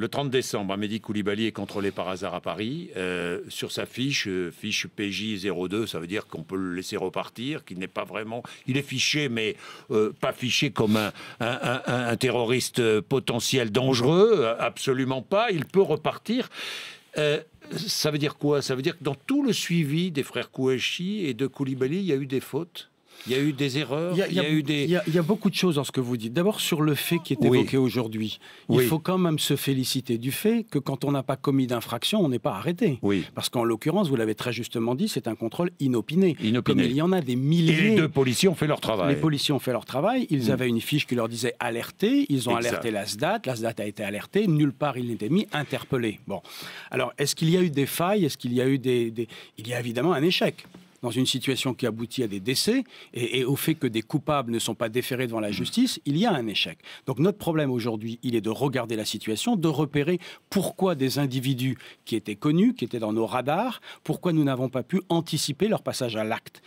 Le 30 décembre, Amédi Koulibaly est contrôlé par hasard à Paris. Euh, sur sa fiche, euh, fiche PJ02, ça veut dire qu'on peut le laisser repartir, qu'il n'est pas vraiment... Il est fiché, mais euh, pas fiché comme un, un, terroriste potentiel dangereux, absolument pas. Il peut repartir. ça veut dire quoi Ça veut dire que dans tout le suivi des frères Kouachi et de Koulibaly, il y a eu des fautes il y a eu des erreurs, il y, a, eu des... Il y, a beaucoup de choses dans ce que vous dites. D'abord, sur le fait qui est évoqué aujourd'hui, il faut quand même se féliciter du fait que quand on n'a pas commis d'infraction, on n'est pas arrêté. Parce qu'en l'occurrence, vous l'avez très justement dit, c'est un contrôle inopiné. inopiné. il y en a des milliers... Et les deux policiers ont fait leur travail. Les policiers ont fait leur travail, ils mm. avaient une fiche qui leur disait alerter, ils ont alerté la SDAT, la SDAT a été alertée, nulle part il n'était mis interpellé. Bon. Alors, est-ce qu'il y a eu des failles Est-ce qu'il y a eu des... des... Il y a évidemment un échec dans une situation qui aboutit à des décès et, au fait que des coupables ne sont pas déférés devant la justice, il y a un échec. Donc notre problème aujourd'hui, il est de regarder la situation, de repérer pourquoi des individus qui étaient connus, qui étaient dans nos radars, pourquoi nous n'avons pas pu anticiper leur passage à l'acte.